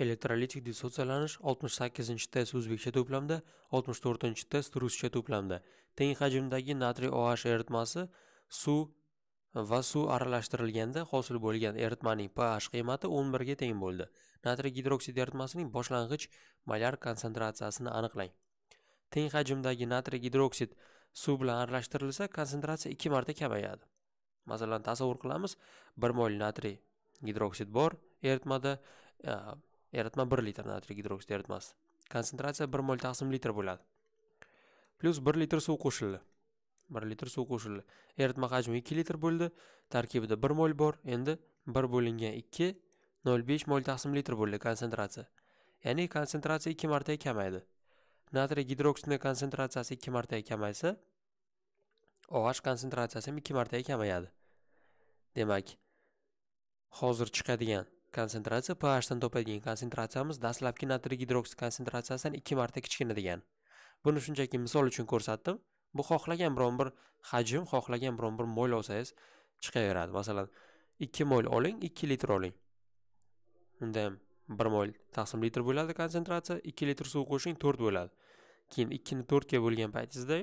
Elektrolitik dissotsiyalanish 68-test o'zbekcha to'plamda, 64-test ruscha to'plamda. Teng hajmdagi natriy OH eritmasi suv va suv aralashtirilganda hosil bo'lgan eritmaning pH qiymati 11 ga teng bo'ldi. Natriy gidroksid eritmasining boshlang'ich molar konsentratsiyasini aniqlang. Teng hajmdagi natriy gidroksid suv bilan aralashtirilsa, konsentratsiya 2 marta kamayadi. Masalan, tasavvur qilamiz, 1 mol natriy gidroksid bor eritmada eritma 1 litr natriy gidroksid eritmasi. konsentratsiya 1 mol taqsim litr bo'ladi Plus 1 litr suv qo'shildi 1 litr suv qo'shildi eritma hajmi 2 litr bo'ldi tarkibida 1 mol bor endi 1 bo'lingan 2 0,5 mol taqsim litr bo'ldi konsentratsiya ya'ni konsentratsiya 2 marta kamaydi natriy gidroksidining konsentratsiyasi 2 marta kamaysa OH konsentratsiyasi ham 2 marta kamayadi demak hozir chiqadigan konsentratsiya pHdan topadigan konsentratsiyamiz dastlabki natriy gidroksid konsentratsiyasidan 2 marta kichkina degan. Buni shunchaki misol uchun ko'rsatdim. Bu xohlagan biron bir hajm, xohlagan biron bir mol olsangiz chiqaveradi. Masalan, 2 mol oling, 2 litr oling. Unda ham 1 mol taqsim litr bo'ladi konsentratsiya, 2 litr suv qo'shing 4 bo'ladi. Keyin 2 ni 4 ga bo'lgan paytingizda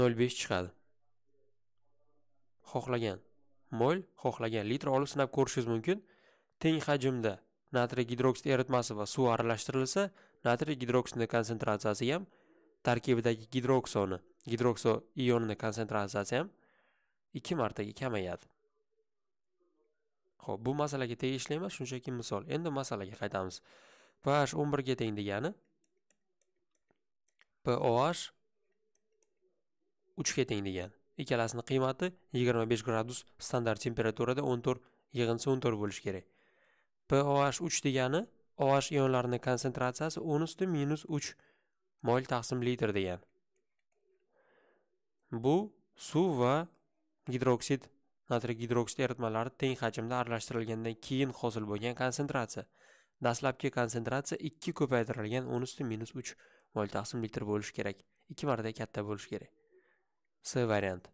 0.5 chiqadi. Xohlagan mol, xohlagan litr olib sinab ko'rishingiz mumkin. teng hajmda natriy gidroksid eritmasi va suv aralashtirilsa natriy gidroksidi konsentratsiyasi ham tarkibidagi gidroksoni gidrokso ionini konsentratsiyasi ham ikki martaga kamayadi ho'p bu masalaga tegishli emas shunchaki misol endi masalaga qaytamiz ph o'n birga teng degani poh uchga teng degani ikkalasini qiymati 25 gradus standart temperaturada 14 yig'indisi 14 bo'lishi kerak poh 3 degani oh ionlarining konsentratsiyasi 10 usti minus 3 mol taqsim litr degan bu suv va gidroksid natriy gidroksid eritmalari teng hajmda aralashtirilgandan keyin hosil bo'lgan konsentratsiya dastlabki konsentratsiya 2 ko'paytirilgan 10 usti minus 3 mol taqsim litr bo'lishi kerak 2 marta katta bo'lishi kerak c variant